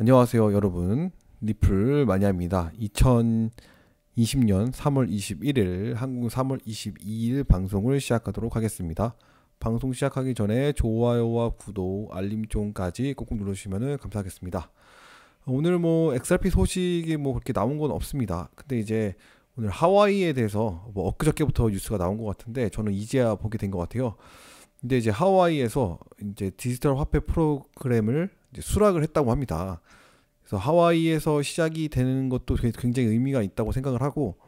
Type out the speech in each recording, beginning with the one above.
안녕하세요, 여러분. 리플 마니아입니다. 2020년 3월 21일, 한국 3월 22일 방송을 시작하도록 하겠습니다. 방송 시작하기 전에 좋아요와 구독, 알림종까지 꼭꼭 눌러주시면 감사하겠습니다. 오늘 뭐 XRP 소식이 뭐 그렇게 나온 건 없습니다. 근데 이제 오늘 하와이에 대해서 뭐 엊그저께부터 뉴스가 나온 것 같은데 저는 이제야 보게 된 것 같아요. 근데 이제 하와이에서 이제 디지털 화폐 프로그램을 수락을 했다고 합니다. 그래서 하와이에서 시작이 되는 것도 굉장히 의미가 있다고 생각을 하고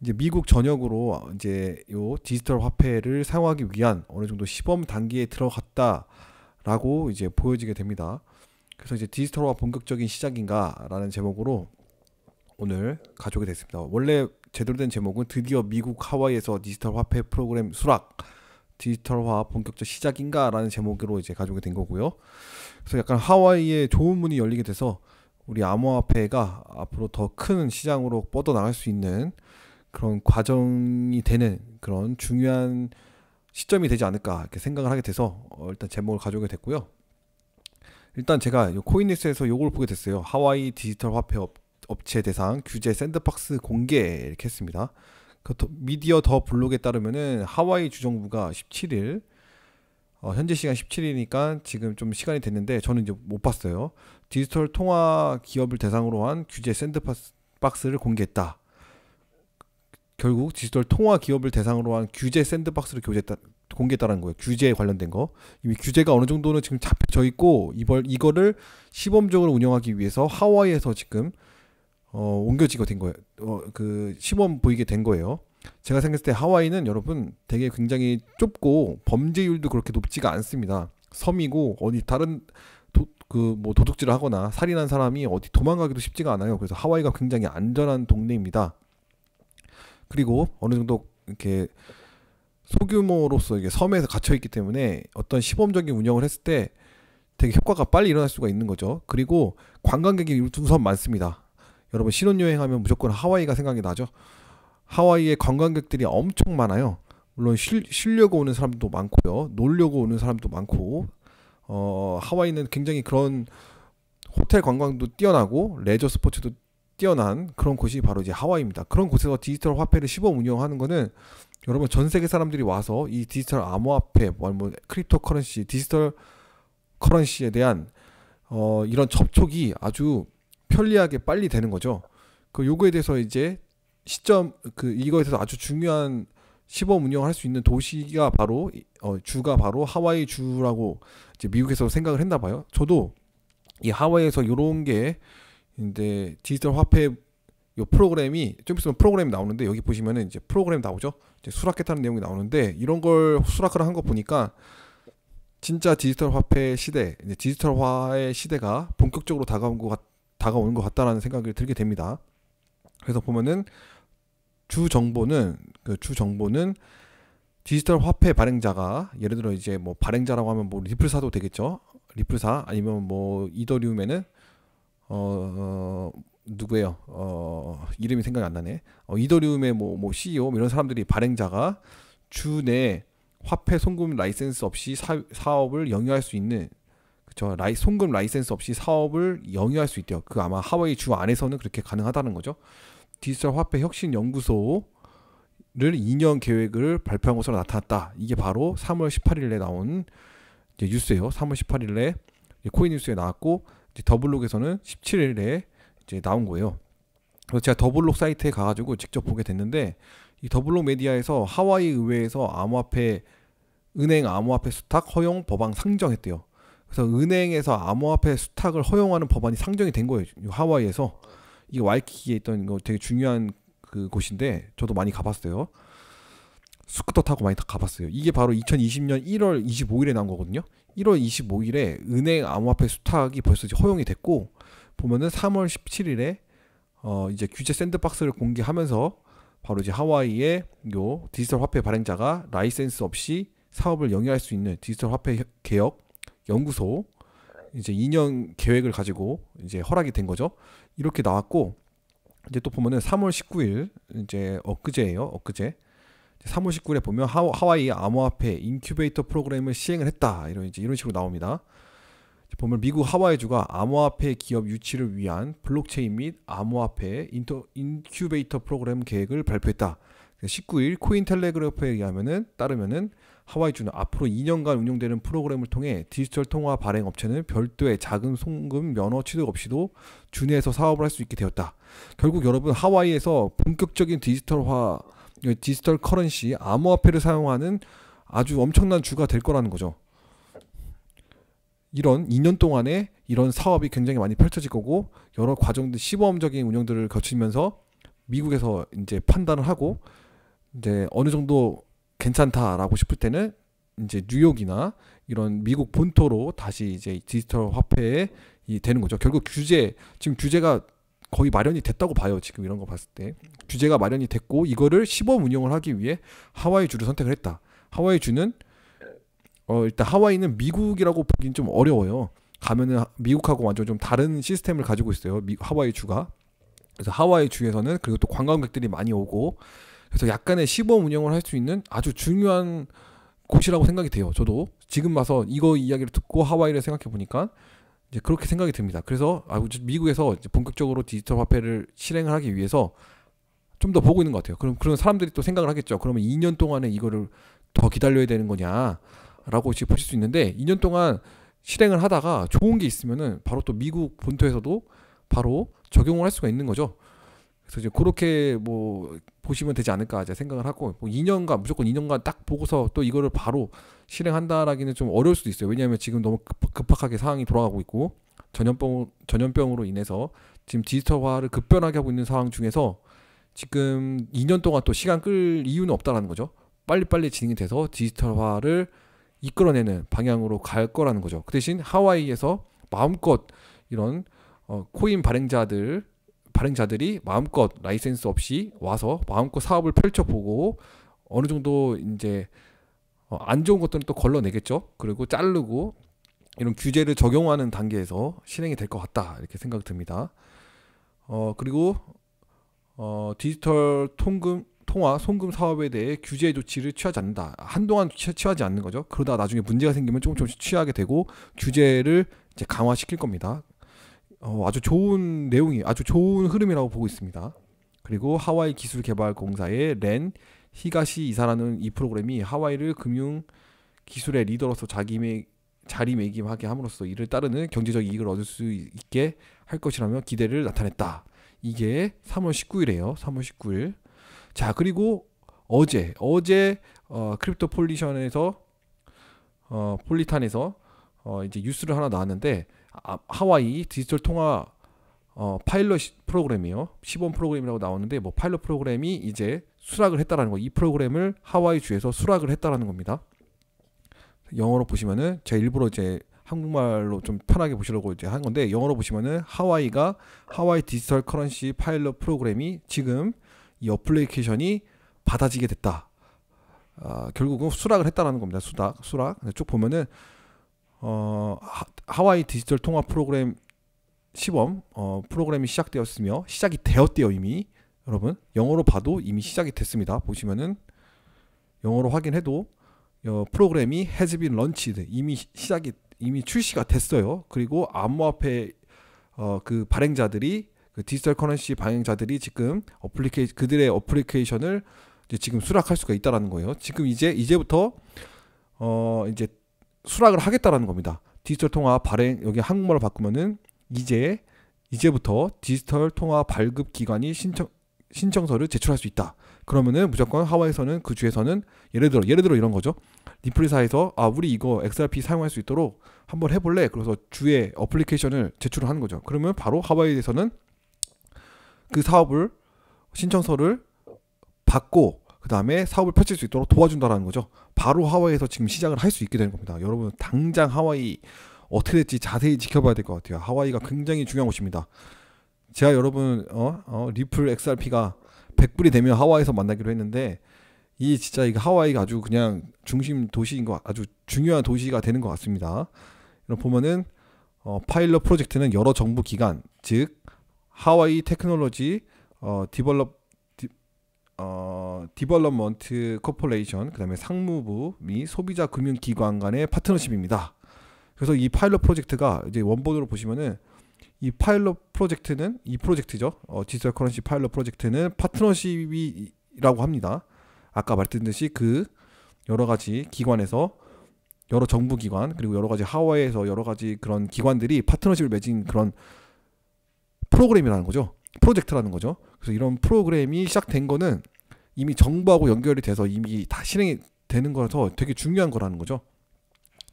이제 미국 전역으로 이제 요 디지털 화폐를 사용하기 위한 어느 정도 시범 단계에 들어갔다라고 이제 보여지게 됩니다. 그래서 이제 디지털화 본격적인 시작인가라는 제목으로 오늘 가져오게 됐습니다. 원래 제대로 된 제목은 드디어 미국 하와이에서 디지털 화폐 프로그램 수락 디지털화 본격적 시작인가라는 제목으로 이제 가져오게 된 거고요. 그래서 약간 하와이에 좋은 문이 열리게 돼서 우리 암호화폐가 앞으로 더 큰 시장으로 뻗어 나갈 수 있는 그런 과정이 되는 그런 중요한 시점이 되지 않을까 이렇게 생각을 하게 돼서 어, 일단 제목을 가져오게 됐고요. 일단 제가 코인리스에서 요걸 보게 됐어요. 하와이 디지털 화폐 업체 대상 규제 샌드박스 공개 이렇게 했습니다. 그 미디어 더 블록에 따르면은 하와이 주정부가 17일 어, 현재 시간 17일이니까 지금 좀 시간이 됐는데 저는 이제 못 봤어요. 디지털 통화 기업을 대상으로 한 규제 샌드박스를 공개했다. 결국 디지털 통화 기업을 대상으로 한 규제 샌드박스를 교제했다, 공개했다는 거예요. 규제에 관련된 거. 이미 규제가 어느 정도는 지금 잡혀 있고 이걸 이거를 시범적으로 운영하기 위해서 하와이에서 지금 어, 옮겨지게 된 거예요. 어, 그 시범 보이게 된 거예요. 제가 생각했을 때 하와이는 여러분 되게 굉장히 좁고 범죄율도 그렇게 높지가 않습니다. 섬이고 어디 다른 그 뭐 도둑질을 하거나 살인한 사람이 어디 도망가기도 쉽지가 않아요. 그래서 하와이가 굉장히 안전한 동네입니다. 그리고 어느 정도 이렇게 소규모로서 이게 섬에서 갇혀 있기 때문에 어떤 시범적인 운영을 했을 때 되게 효과가 빨리 일어날 수가 있는 거죠. 그리고 관광객이 우선 많습니다. 여러분 신혼여행 하면 무조건 하와이가 생각이 나죠. 하와이에 관광객들이 엄청 많아요. 물론 쉴, 쉬려고 오는 사람도 많고요. 놀려고 오는 사람도 많고 어, 하와이는 굉장히 그런 호텔 관광도 뛰어나고 레저 스포츠도 뛰어난 그런 곳이 바로 이제 하와이입니다. 그런 곳에서 디지털 화폐를 시범 운영하는 거는 여러분 전 세계 사람들이 와서 이 디지털 암호화폐, 뭐, 뭐 크립토 커런시, 디지털 커런시에 대한 어, 이런 접촉이 아주 편리하게 빨리 되는 거죠. 그 요거에 대해서 이제 시점 그 이거에 대해서 아주 중요한 시범 운영을 할 수 있는 도시가 바로 어, 주가 바로 하와이 주라고 이제 미국에서 생각을 했나 봐요. 저도 이 하와이에서 요런게 이제 디지털 화폐 요 프로그램이 좀 있으면 프로그램이 나오는데 여기 보시면은 이제 프로그램 나오죠. 이제 수락했다는 내용이 나오는데 이런 걸 수락을 한 거 보니까 진짜 디지털 화폐 시대, 디지털화의 시대가 본격적으로 다가온 것 같. 아요 다가오는 것 같다라는 생각이 들게 됩니다. 그래서 보면은 주 정보는 그주 정보는 디지털 화폐 발행자가 예를 들어 이제 뭐 발행자라고 하면 뭐 리플사도 되겠죠. 리플사 아니면 뭐 이더리움에는 어, 어 누구예요? 어 이름이 생각이 안 나네. 어, 이더리움의 뭐뭐 뭐 CEO 뭐 이런 사람들이 발행자가 주내 화폐 송금 라이센스 없이 사, 사업을 영위할 수 있는 저 라이, 송금 라이센스 없이 사업을 영위할 수 있대요. 그 아마 하와이 주 안에서는 그렇게 가능하다는 거죠. 디지털 화폐 혁신 연구소를 2년 계획을 발표한 것으로 나타났다. 이게 바로 3월 18일에 나온 뉴스예요. 3월 18일에 코인 뉴스에 나왔고 더블록에서는 17일에 이제 나온 거예요. 그래서 제가 더블록 사이트에 가가지고 직접 보게 됐는데 이 더블록 메디아에서 하와이 의회에서 암호화폐 은행 암호화폐 수탁 허용 법안 상정했대요. 그래서 은행에서 암호화폐 수탁을 허용하는 법안이 상정이 된 거예요. 하와이에서 이 와이키키에 있던 거 되게 중요한 그 곳인데 저도 많이 가봤어요. 스쿠터 타고 많이 가봤어요. 이게 바로 2020년 1월 25일에 나온 거거든요. 1월 25일에 은행 암호화폐 수탁이 벌써 이제 허용이 됐고 보면은 3월 17일에 어 이제 규제 샌드박스를 공개하면서 바로 이제 하와이의 요 디지털 화폐 발행자가 라이센스 없이 사업을 영위할 수 있는 디지털 화폐 개혁 연구소 이제 2년 계획을 가지고 이제 허락이 된 거죠. 이렇게 나왔고 이제 또 보면은 3월 19일 이제 엊그제예요. 엊그제 3월 19일에 보면 하와이 암호화폐 인큐베이터 프로그램을 시행을 했다 이런 이제 이런 식으로 나옵니다. 보면 미국 하와이주가 암호화폐 기업 유치를 위한 블록체인 및 암호화폐 인터, 인큐베이터 프로그램 계획을 발표했다. 19일 코인텔레그래프에 의하면은 따르면은 하와이 주는 앞으로 2년간 운영되는 프로그램을 통해 디지털 통화 발행 업체는 별도의 자금 송금 면허 취득 없이도 주내에서 사업을 할 수 있게 되었다. 결국 여러분 하와이에서 본격적인 디지털화 디지털 커런시 암호화폐를 사용하는 아주 엄청난 주가 될 거라는 거죠. 이런 2년 동안에 이런 사업이 굉장히 많이 펼쳐질 거고 여러 과정들 시범적인 운영들을 거치면서 미국에서 이제 판단을 하고 이제 어느 정도 괜찮다라고 싶을 때는 이제 뉴욕이나 이런 미국 본토로 다시 이제 디지털 화폐에 되는 거죠. 결국 규제 지금 규제가 거의 마련이 됐다고 봐요. 지금 이런 거 봤을 때 규제가 마련이 됐고 이거를 시범 운영을 하기 위해 하와이 주를 선택을 했다. 하와이 주는 어 일단 하와이는 미국이라고 보긴 좀 어려워요. 가면은 미국하고 완전 좀 다른 시스템을 가지고 있어요. 미, 하와이 주가 그래서 하와이 주에서는 그리고 또 관광객들이 많이 오고 그래서 약간의 시범 운영을 할 수 있는 아주 중요한 곳이라고 생각이 돼요. 저도 지금 와서 이거 이야기를 듣고 하와이를 생각해 보니까 이제 그렇게 생각이 듭니다. 그래서 아, 미국에서 이제 본격적으로 디지털 화폐를 실행을 하기 위해서 좀 더 보고 있는 것 같아요. 그럼 그런 사람들이 또 생각을 하겠죠. 그러면 2년 동안에 이거를 더 기다려야 되는 거냐라고 지금 보실 수 있는데 2년 동안 실행을 하다가 좋은 게 있으면은 바로 또 미국 본토에서도 바로 적용을 할 수가 있는 거죠. 그래서 이제 그렇게 뭐 보시면 되지 않을까 이제 생각을 하고 뭐 2년간 무조건 2년간 딱 보고서 또 이거를 바로 실행한다라기는 좀 어려울 수도 있어요. 왜냐하면 지금 너무 급박하게 상황이 돌아가고 있고 전염병 전염병으로 인해서 지금 디지털화를 급변하게 하고 있는 상황 중에서 지금 2년 동안 또 시간 끌 이유는 없다라는 거죠. 빨리빨리 진행이 돼서 디지털화를 이끌어내는 방향으로 갈 거라는 거죠. 그 대신 하와이에서 마음껏 이런 어, 코인 발행자들 발행자들이 마음껏 라이센스 없이 와서 마음껏 사업을 펼쳐보고 어느 정도 이제 어, 안 좋은 것들은 또 걸러내겠죠. 그리고 자르고 이런 규제를 적용하는 단계에서 실행이 될 것 같다 이렇게 생각이 듭니다. 어 그리고 어 디지털 통금 통화 송금 사업에 대해 규제 조치를 취하지 않는다. 한동안 취하지 않는 거죠. 그러다 나중에 문제가 생기면 조금 조금씩 취하게 되고 규제를 이제 강화시킬 겁니다. 어, 아주 좋은 내용이 아주 좋은 흐름이라고 보고 있습니다. 그리고 하와이 기술개발공사의 렌 히가시 이사라는 이 프로그램이 하와이를 금융 기술의 리더로서 자기매, 자리매김하게 함으로써 이를 따르는 경제적 이익을 얻을 수 있게 할 것이라며 기대를 나타냈다. 이게 3월 1 9일에요 3월 19일. 자, 그리고 어제, 어제 어, 크립토 폴리션에서 어, 폴리탄에서 어, 이제 뉴스를 하나 나왔는데 아, 하와이 디지털 통화 어, 파일럿 프로그램이요. 시범 프로그램이라고 나오는데 뭐 파일럿 프로그램이 이제 수락을 했다라는 거. 이 프로그램을 하와이 주에서 수락을 했다라는 겁니다. 영어로 보시면은 제가 일부러 이제 한국말로 좀 편하게 보시려고 이제 한 건데 영어로 보시면은 하와이가 하와이 디지털 커런시 파일럿 프로그램이 지금 이 어플리케이션이 받아지게 됐다. 아, 결국은 수락을 했다라는 겁니다. 수락, 수락. 쭉 보면은 어, 하와이 디지털 통화 프로그램 시범 어, 프로그램이 시작되었으며 시작이 되었대요 이미 여러분 영어로 봐도 이미 시작이 됐습니다 보시면은 영어로 확인해도 어, 프로그램이 has been launched 이미 시작이 이미 출시가 됐어요 그리고 암호화폐 어, 그 발행자들이 그 디지털 커런시 발행자들이 지금 어플리케이 그들의 어플리케이션을 이제 지금 수락할 수가 있다라는 거예요 지금 이제 이제부터 어 이제 수락을 하겠다라는 겁니다. 디지털 통화 발행 여기 한국말로 바꾸면은 이제 이제부터 디지털 통화 발급 기관이 신청 신청서를 제출할 수 있다. 그러면은 무조건 하와이에서는 그 주에서는 예를 들어 예를 들어 이런 거죠. 리플리사에서 아 우리 이거 XRP 사용할 수 있도록 한번 해볼래. 그래서 주의 어플리케이션을 제출을 하는 거죠. 그러면 바로 하와이에서는 그 사업을 신청서를 받고 그 다음에 사업을 펼칠 수 있도록 도와준다라는 거죠. 바로 하와이에서 지금 시작을 할 수 있게 되는 겁니다. 여러분 당장 하와이 어떻게 될지 자세히 지켜봐야 될 것 같아요. 하와이가 굉장히 중요한 곳입니다. 제가 여러분 어, 어 리플 XRP가 100불이 되면 하와이에서 만나기로 했는데 이 진짜 이 하와이가 아주 그냥 중심 도시인 거 아주 중요한 도시가 되는 것 같습니다. 이런 보면은 어, 파일럿 프로젝트는 여러 정부 기관 즉 하와이 테크놀로지 어, 디벨롭 어, 디벌럼먼트 코퍼레이션 그다음에 상무부 및 소비자 금융기관 간의 파트너십입니다. 그래서 이 파일럿 프로젝트가 이제 원본으로 보시면은 이 파일럿 프로젝트는 이 프로젝트죠. 어, 디지털 커런시 파일럿 프로젝트는 파트너십이라고 합니다. 아까 말했듯이 씀드그 여러 가지 기관에서 여러 정부 기관 그리고 여러 가지 하와이에서 여러 가지 그런 기관들이 파트너십을 맺은 그런 프로그램이라는 거죠. 프로젝트라는 거죠. 그래서 이런 프로그램이 시작된 거는 이미 정부하고 연결이 돼서 이미 다 실행이 되는 거라서 되게 중요한 거라는 거죠.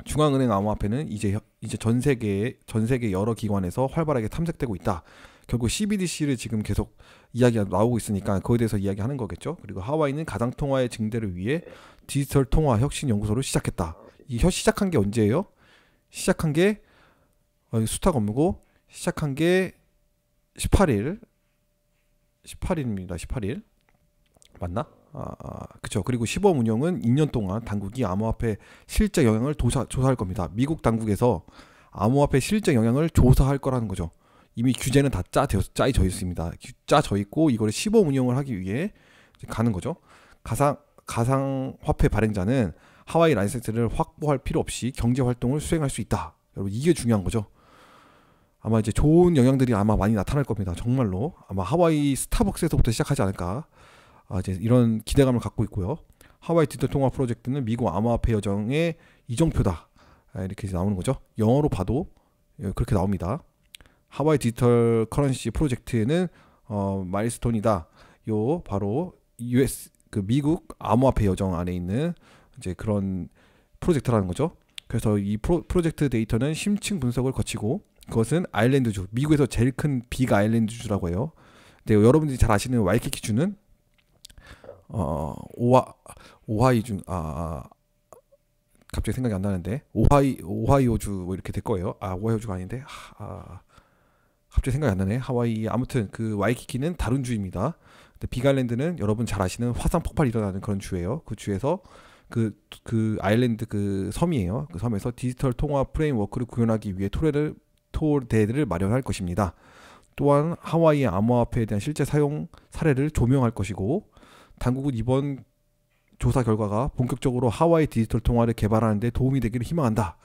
중앙은행 암호화폐는 이제 이제 전 세계 전 세계 여러 기관에서 활발하게 탐색되고 있다. 결국 CBDC를 지금 계속 이야기가 나오고 있으니까 그거에 대해서 이야기하는 거겠죠. 그리고 하와이는 가상 통화의 증대를 위해 디지털 통화 혁신 연구소를 시작했다. 이 시작한 게 언제예요? 시작한 게 어, 수탁 업무고 시작한 게 18일 18일입니다. 18일 맞나? 아, 아 그렇죠. 그리고 시범 운영은 2년 동안 당국이 암호화폐 실제 영향을 도사, 조사할 겁니다. 미국 당국에서 암호화폐 실제 영향을 조사할 거라는 거죠. 이미 규제는 다 짜, 짜져 있습니다. 짜져 있고 이거를 시범 운영을 하기 위해 가는 거죠. 가상 가상 화폐 발행자는 하와이 라이센스를 확보할 필요 없이 경제 활동을 수행할 수 있다. 여러분 이게 중요한 거죠. 아마 이제 좋은 영향들이 아마 많이 나타날 겁니다. 정말로 아마 하와이 스타벅스에서부터 시작하지 않을까 아, 이제 이런 기대감을 갖고 있고요. 하와이 디지털 통화 프로젝트는 미국 암호화폐 여정의 이정표다 아, 이렇게 나오는 거죠. 영어로 봐도 예, 그렇게 나옵니다. 하와이 디지털 커런시 프로젝트는 어, 마일스톤이다. 요 바로 US 그 미국 암호화폐 여정 안에 있는 이제 그런 프로젝트라는 거죠. 그래서 이 프로, 프로젝트 데이터는 심층 분석을 거치고 그것은 아일랜드주, 미국에서 제일 큰 빅 아일랜드주라고 해요. 근데 여러분들이 잘 아시는 와이키키주는 어, 오하 오하이주 아, 아, 갑자기 생각이 안 나는데 오하이 오하이오주 뭐 이렇게 될 거예요. 아 오하이오주가 아닌데 아 갑자기 생각이 안 나네. 하와이 아무튼 그 와이키키는 다른 주입니다. 근데 빅아랜드는 여러분 잘 아시는 화산 폭발 일어나는 그런 주예요. 그 주에서 그, 그 아일랜드 그 섬이에요. 그 섬에서 디지털 통화 프레임워크를 구현하기 위해 토레를 토대를 마련할 것입니다. 또한 하와이의 암호화폐에 대한 실제 사용 사례를 조명할 것이고 당국은 이번 조사 결과가 본격적으로 하와이 디지털 통화를 개발하는 데 도움이 되기를 희망한다.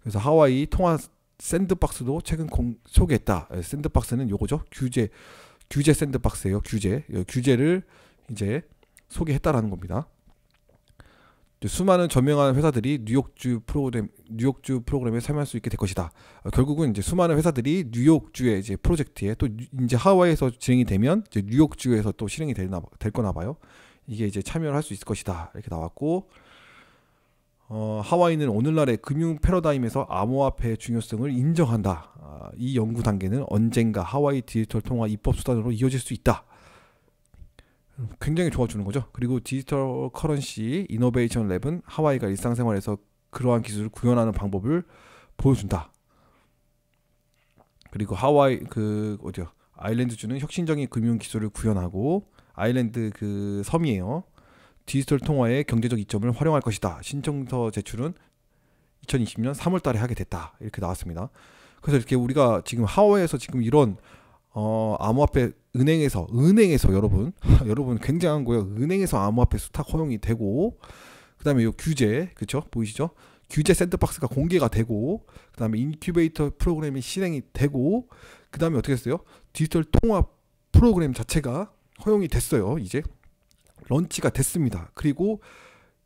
그래서 하와이 통화 샌드박스도 최근 공, 소개했다. 예, 샌드박스는 요거죠. 규제 규제 샌드박스예요. 규제 규제를 이제 소개했다라는 겁니다. 수많은 저명한 회사들이 뉴욕주 프로그램 뉴욕주 프로그램에 참여할 수 있게 될 것이다. 어, 결국은 이제 수많은 회사들이 뉴욕주의 이제 프로젝트에 또 이제 하와이에서 진행이 되면 이제 뉴욕주에서 또 실행이 되나 될 거나 봐요. 이게 이제 참여를 할 수 있을 것이다. 이렇게 나왔고 어, 하와이는 오늘날의 금융 패러다임에서 암호화폐의 중요성을 인정한다. 아, 이 연구 단계는 언젠가 하와이 디지털 통화 입법 수단으로 이어질 수 있다. 굉장히 좋아주는 거죠. 그리고 디지털 커런시 이노베이션 랩은 하와이가 일상생활에서 그러한 기술을 구현하는 방법을 보여준다. 그리고 하와이 그 어디요? 아일랜드주는 혁신적인 금융 기술을 구현하고 아일랜드 그 섬이에요. 디지털 통화의 경제적 이점을 활용할 것이다. 신청서 제출은 2020년 3월 달에 하게 됐다. 이렇게 나왔습니다. 그래서 이렇게 우리가 지금 하와이에서 지금 이런 어, 암호화폐 은행에서 은행에서 여러분 여러분 굉장한 거예요. 은행에서 암호화폐 수탁 허용이 되고 그다음에 요 규제 그쵸 보이시죠? 규제 샌드박스가 공개가 되고 그다음에 인큐베이터 프로그램이 실행이 되고 그다음에 어떻게 했어요? 디지털 통합 프로그램 자체가 허용이 됐어요. 이제 런치가 됐습니다. 그리고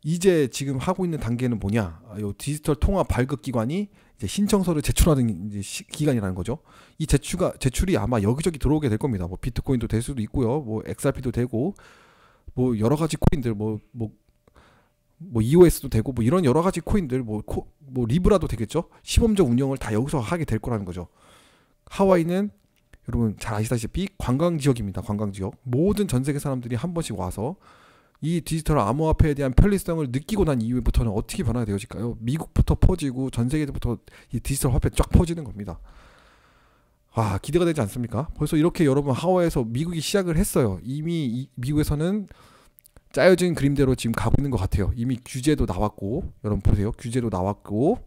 이제 지금 하고 있는 단계는 뭐냐? 아, 요 디지털 통합 발급 기관이 신청서를 제출하는 기간이라는 거죠. 이 제출가 제출이 아마 여기저기 들어오게 될 겁니다. 뭐 비트코인도 될 수도 있고요. 뭐 XRP도 되고 뭐 여러 가지 코인들 뭐 뭐, 뭐 EOS도 되고 뭐 이런 여러 가지 코인들 뭐, 코, 뭐 리브라도 되겠죠. 시범적 운영을 다 여기서 하게 될 거라는 거죠. 하와이는 여러분 잘 아시다시피 관광 지역입니다. 관광 지역 모든 전 세계 사람들이 한 번씩 와서 이 디지털 암호화폐에 대한 편리성을 느끼고 난 이후부터는 어떻게 변화가 되어질까요? 미국부터 퍼지고 전 세계부터 이 디지털 화폐 쫙 퍼지는 겁니다. 아 기대가 되지 않습니까? 벌써 이렇게 여러분 하와이에서 미국이 시작을 했어요. 이미 미국에서는 짜여진 그림대로 지금 가고 있는 것 같아요. 이미 규제도 나왔고 여러분 보세요. 규제도 나왔고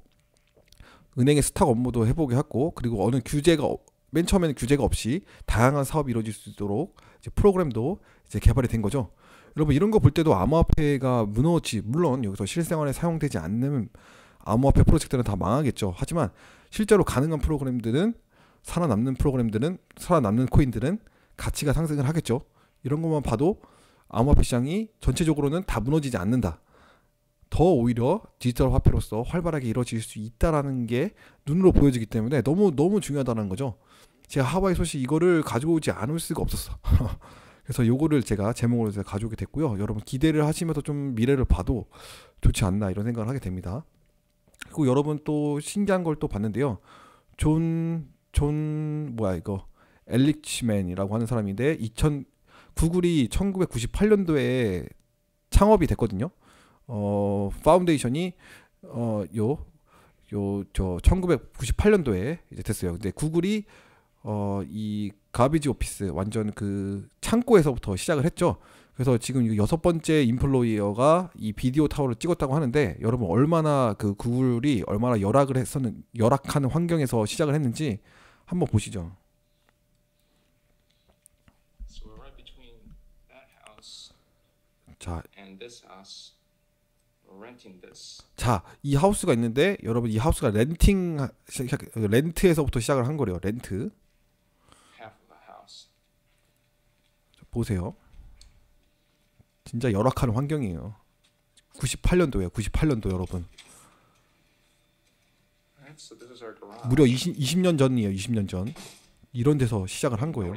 은행의 스탁 업무도 해보게 했고 그리고 어느 규제가 맨 처음에는 규제가 없이 다양한 사업이 이루어질 수 있도록 이제 프로그램도 이제 개발이 된 거죠. 여러분 이런 거 볼 때도 암호화폐가 무너지 물론 여기서 실생활에 사용되지 않는 암호화폐 프로젝트는 다 망하겠죠. 하지만 실제로 가능한 프로그램들은 살아남는 프로그램들은 살아남는 코인들은 가치가 상승을 하겠죠. 이런 것만 봐도 암호화폐 시장이 전체적으로는 다 무너지지 않는다. 더 오히려 디지털 화폐로서 활발하게 이루어질 수 있다라는 게 눈으로 보여지기 때문에 너무 너무 중요하다는 거죠. 제가 하와이 소식 이거를 가지고 오지 않을 수가 없었어. 그래서 요거를 제가 제목으로 제가 가져오게 됐고요. 여러분 기대를 하시면서 좀 미래를 봐도 좋지 않나 이런 생각을 하게 됩니다. 그리고 여러분 또 신기한 걸 또 봤는데요. 존, 존, 뭐야 이거. 엘릭치맨이라고 하는 사람인데 2000 구글이 1998년도에 창업이 됐거든요. 어, 파운데이션이 어, 요 요 저 1998년도에 이제 됐어요. 근데 구글이 어, 이 가비지 오피스 완전 그 창고에서부터 시작을 했죠. 그래서 지금 이 여섯 번째 인플로이어가 이 비디오 타워를 찍었다고 하는데 여러분 얼마나 그 구글이 얼마나 열악을 했었는 열악한 환경에서 시작을 했는지 한번 보시죠. 자, 자, 이 하우스가 있는데 여러분 이 하우스가 렌팅 렌트에서부터 시작을 한 거래요. 렌트. 보세요. 진짜 열악한 환경이에요. 98년도예요. 98년도 여러분. 무려 20, 20년 전이에요. 20년 전. 이런 데서 시작을 한 거예요.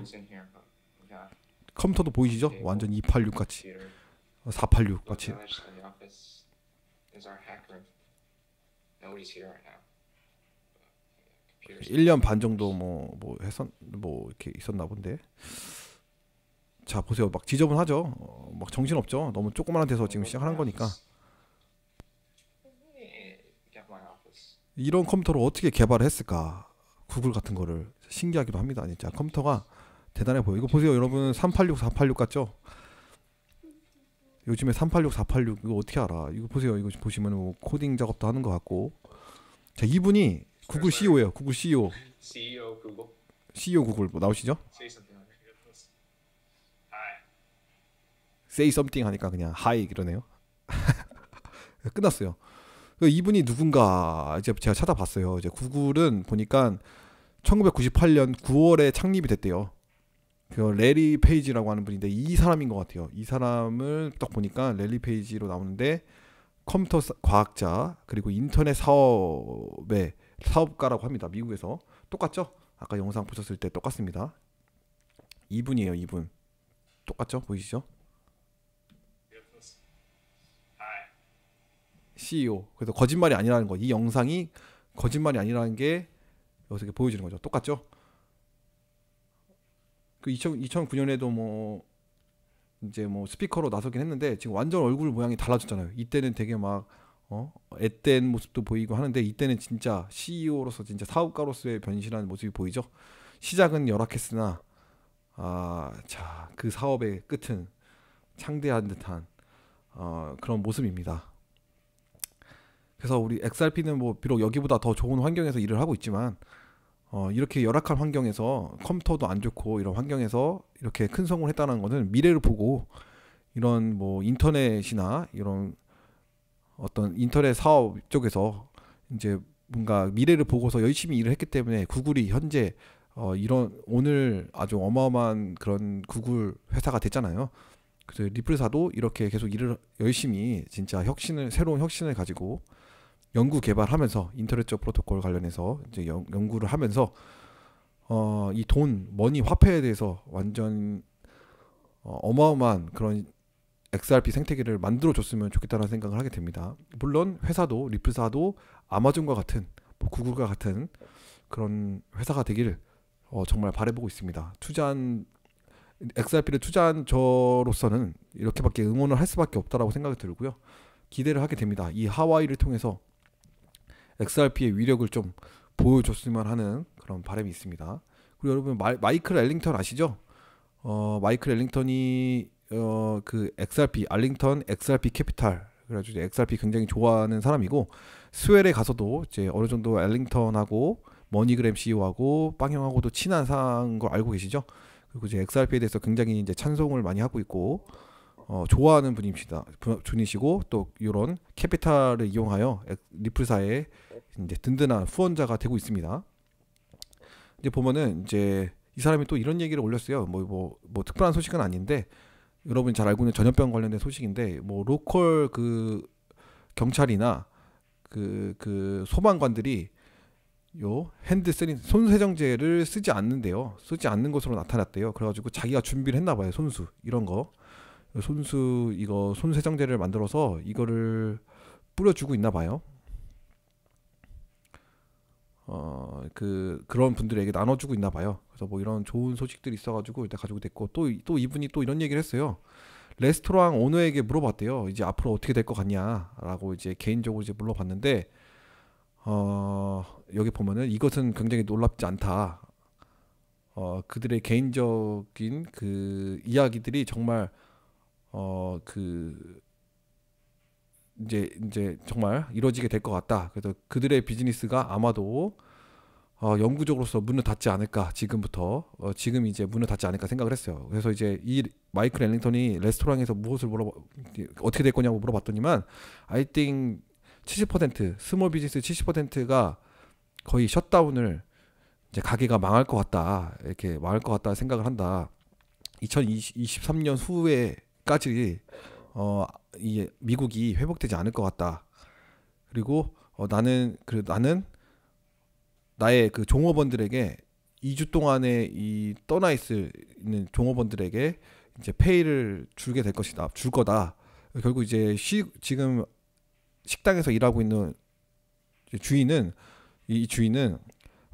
컴퓨터도 보이시죠? 완전 286 같이. 486 어, 같이. 일년반 정도 뭐뭐 뭐 해선 뭐 이렇게 있었나 본데 자 보세요 막 지저분하죠 어, 막 정신없죠 너무 조그만한 데서 지금 시작하는 거니까 이런 컴퓨터를 어떻게 개발했을까 구글 같은 거를 신기하기도 합니다 진짜 컴퓨터가 대단해 보여 이거 보세요 여러분 386 486 같죠 요즘에 386 486 이거 어떻게 알아 이거 보세요 이거 보시면 뭐 코딩 작업도 하는 것 같고 자 이분이 구글 CEO예요 구글 CEO CEO 구글 CEO 구글 뭐 나오시죠 say something 하니까 그냥 hi 이러네요. 끝났어요. 그 이분이 누군가 이제 제가 찾아봤어요. 이제 구글은 보니까 1998년 9월에 창립이 됐대요. 그 레리 페이지라고 하는 분인데 이 사람인 것 같아요. 이 사람을 딱 보니까 레리 페이지로 나오는데 컴퓨터 과학자 그리고 인터넷 사업의 사업가라고 합니다. 미국에서 똑같죠? 아까 영상 보셨을 때 똑같습니다. 이분이에요, 이분. 똑같죠? 보이시죠? CEO. 그래서 거짓말이 아니라는 거. 이 영상이 거짓말이 아니라는 게 여기서 보여지는 거죠. 똑같죠? 그 2000, 2009년에도 뭐 이제 뭐 스피커로 나서긴 했는데 지금 완전 얼굴 모양이 달라졌잖아요. 이때는 되게 막 어? 앳된 모습도 보이고 하는데 이때는 진짜 CEO로서 진짜 사업가로서의 변신한 모습이 보이죠. 시작은 열악했으나 아, 자, 그 사업의 끝은 창대한 듯한 어, 그런 모습입니다. 그래서 우리 XRP는 뭐 비록 여기보다 더 좋은 환경에서 일을 하고 있지만 어, 이렇게 열악한 환경에서 컴퓨터도 안 좋고 이런 환경에서 이렇게 큰 성공을 했다는 것은 미래를 보고 이런 뭐 인터넷이나 이런 어떤 인터넷 사업 쪽에서 이제 뭔가 미래를 보고서 열심히 일을 했기 때문에 구글이 현재 어, 이런 오늘 아주 어마어마한 그런 구글 회사가 됐잖아요. 그래서 리플사도 이렇게 계속 일을 열심히 진짜 혁신을 새로운 혁신을 가지고 연구 개발하면서 인터넷쪽 프로토콜 관련해서 이제 연, 연구를 하면서 어, 이 돈, 머니, 화폐에 대해서 완전 어, 어마어마한 그런 XRP 생태계를 만들어줬으면 좋겠다는 생각을 하게 됩니다. 물론 회사도 리플사도 아마존과 같은 뭐 구글과 같은 그런 회사가 되기를 어, 정말 바래보고 있습니다. 투자한 XRP를 투자한 저로서는 이렇게밖에 응원을 할 수밖에 없다라고 생각이 들고요. 기대를 하게 됩니다. 이 하와이를 통해서 XRP의 위력을 좀 보여줬으면 하는 그런 바람이 있습니다. 그리고 여러분 마, 이클 엘링턴 아시죠? 어, 마이클 엘링턴이 어, 그 XRP 알링턴 XRP 캐피탈 그래가지고 XRP 굉장히 좋아하는 사람이고 스웰에 가서도 이제 어느 정도 엘링턴하고 머니그램 CEO하고 빵형하고도 친한 사인 걸 알고 계시죠? 그리고 이제 XRP에 대해서 굉장히 이제 찬송을 많이 하고 있고 어, 좋아하는 분입니다. 분이시고 또 이런 캐피탈을 이용하여 리플사에 이제 든든한 후원자가 되고 있습니다. 이제 보면은 이제 이 사람이 또 이런 얘기를 올렸어요. 뭐 뭐, 뭐 특별한 소식은 아닌데 여러분잘 알고 있는 전염병 관련된 소식인데 뭐 로컬 그 경찰이나 그그 그 소방관들이 요 핸드 세니 손 세정제를 쓰지 않는데요. 쓰지 않는 것으로 나타났대요. 그래가지고 자기가 준비를 했나 봐요. 손수 이런 거 손수 이거 손 세정제를 만들어서 이거를 뿌려주고 있나 봐요. 어그 그런 분들에게 나눠주고 있나 봐요. 그래서 뭐 이런 좋은 소식들이 있어가지고 일단 가지고 됐고 또 또 이분이 또 이런 얘기를 했어요. 레스토랑 오너에게 물어봤대요. 이제 앞으로 어떻게 될 것 같냐라고 이제 개인적으로 이제 물어봤는데 어 여기 보면은 이것은 굉장히 놀랍지 않다. 어 그들의 개인적인 그 이야기들이 정말 어그 이제 이제 정말 이루어지게 될 것 같다. 그래서 그들의 비즈니스가 아마도 어, 영구적으로서 문을 닫지 않을까 지금부터 어, 지금 이제 문을 닫지 않을까 생각을 했어요. 그래서 이제 이 마이클 앨링턴이 레스토랑에서 무엇을 물어 어떻게 될 거냐고 물어봤더니만 I think 70% 스몰 비즈니스 70%가 거의 셧다운을 이제 가게가 망할 것 같다 이렇게 망할 것 같다 생각을 한다. 2023년 후에까지 어이 미국이 회복되지 않을 것 같다. 그리고 어, 나는 그 나는 나의 그 종업원들에게 2주 동안에 이 떠나 있을 있는 종업원들에게 이제 페이를 줄게 될 것이다. 줄 거다. 결국 이제 쉬, 지금 식당에서 일하고 있는 주인은 이 주인은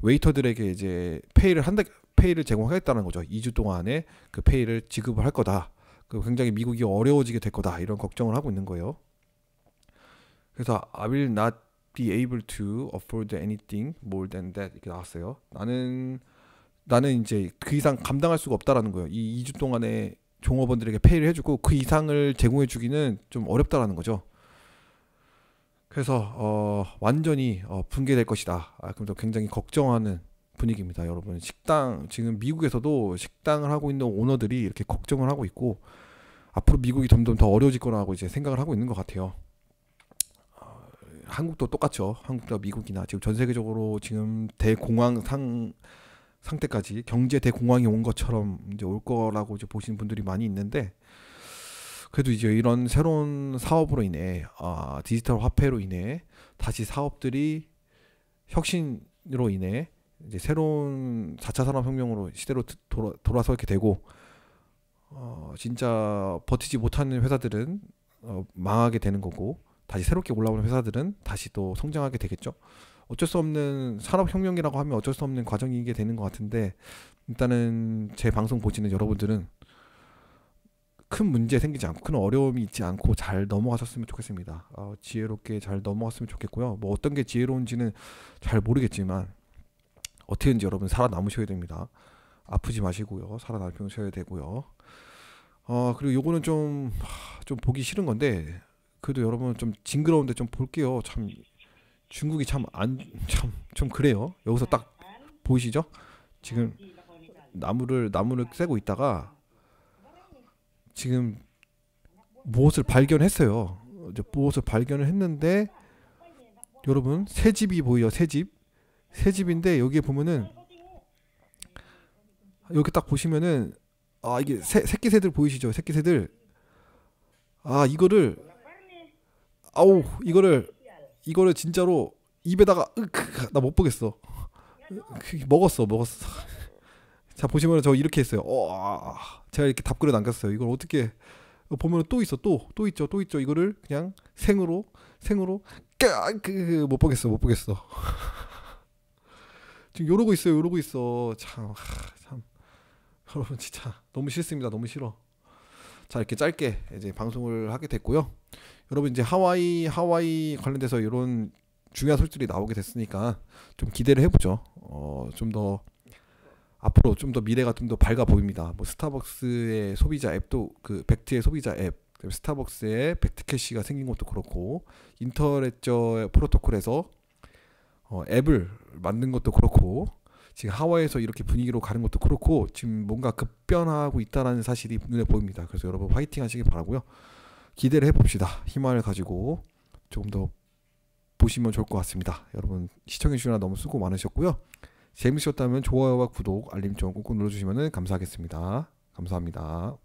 웨이터들에게 이제 페이를 한다 페이를 제공하겠다는 거죠. 2주 동안에 그 페이를 지급을 할 거다. 그 굉장히 미국이 어려워지게 될 거다 이런 걱정을 하고 있는 거예요. 그래서 I will not be able to afford anything more than that 이렇게 나왔어요. 나는 나는 이제 그 이상 감당할 수가 없다라는 거예요. 이 2주 동안에 종업원들에게 페이를 해주고 그 이상을 제공해 주기는 좀 어렵다라는 거죠. 그래서 어, 완전히 어, 붕괴될 것이다. 아, 그럼 굉장히 걱정하는 분위기입니다, 여러분. 식당 지금 미국에서도 식당을 하고 있는 오너들이 이렇게 걱정을 하고 있고 앞으로 미국이 점점 더 어려워질 거라고 이제 생각을 하고 있는 것 같아요. 어, 한국도 똑같죠. 한국과 미국이나 지금 전 세계적으로 지금 대공황 상 상태까지 경제 대공황이 온 것처럼 이제 올 거라고 이제 보시는 분들이 많이 있는데 그래도 이제 이런 새로운 사업으로 인해 아, 디지털 화폐로 인해 다시 사업들이 혁신으로 인해 이제 새로운 4차 산업혁명으로 시대로 돌아, 돌아서 이렇게 되고 어, 진짜 버티지 못하는 회사들은 어, 망하게 되는 거고 다시 새롭게 올라오는 회사들은 다시 또 성장하게 되겠죠. 어쩔 수 없는 산업혁명이라고 하면 어쩔 수 없는 과정이게 되는 것 같은데 일단은 제 방송 보시는 여러분들은 큰 문제 생기지 않고 큰 어려움이 있지 않고 잘 넘어가셨으면 좋겠습니다. 어, 지혜롭게 잘 넘어갔으면 좋겠고요. 뭐 어떤 게 지혜로운지는 잘 모르겠지만 어떻게든지 여러분 살아남으셔야 됩니다. 아프지 마시고요. 살아남으셔야 되고요. 어, 그리고 요거는 좀, 좀 보기 싫은 건데, 그래도 여러분 좀 징그러운데 좀 볼게요. 참, 중국이 참 안, 참, 좀 그래요. 여기서 딱 보이시죠? 지금 나무를, 나무를 쐬고 있다가 지금 무엇을 발견했어요. 이제 무엇을 발견을 했는데, 여러분, 새집이 보여요 새집. 새 집인데 여기에 보면은 여기 딱 보시면은 아 이게 새, 새끼 새들 보이시죠? 새끼 새들 아 이거를 아우 이거를 이거를 진짜로 입에다가 으크 나 못 보겠어 먹었어 먹었어 자 보시면 저 이렇게 했어요 어 아, 제가 이렇게 답글을 남겼어요 이걸 어떻게 어, 보면 또 있어 또또 또 있죠 또 있죠 이거를 그냥 생으로 생으로 까그못 보겠어 못 보겠어 지금 요러고 있어요. 요러고 있어. 참, 하, 참. 여러분 진짜 너무 싫습니다. 너무 싫어. 자 이렇게 짧게 이제 방송을 하게 됐고요. 여러분 이제 하와이 하와이 관련돼서 이런 중요한 소식들이 나오게 됐으니까 좀 기대를 해보죠. 어, 좀 더 앞으로 좀 더 미래가 좀 더 밝아 보입니다. 뭐 스타벅스의 소비자 앱도 그백트의 소비자 앱, 스타벅스의 백트 캐시가 생긴 것도 그렇고 인터넷저 프로토콜에서 어, 앱을 만든 것도 그렇고 지금 하와이에서 이렇게 분위기로 가는 것도 그렇고 지금 뭔가 급변하고 있다는 사실이 눈에 보입니다. 그래서 여러분 화이팅 하시길 바라고요. 기대를 해봅시다. 희망을 가지고 조금 더 보시면 좋을 것 같습니다. 여러분 시청해 주시느라 너무 수고 많으셨고요. 재밌으셨다면 좋아요와 구독, 알림 좀 꾹꾹 눌러주시면 감사하겠습니다. 감사합니다.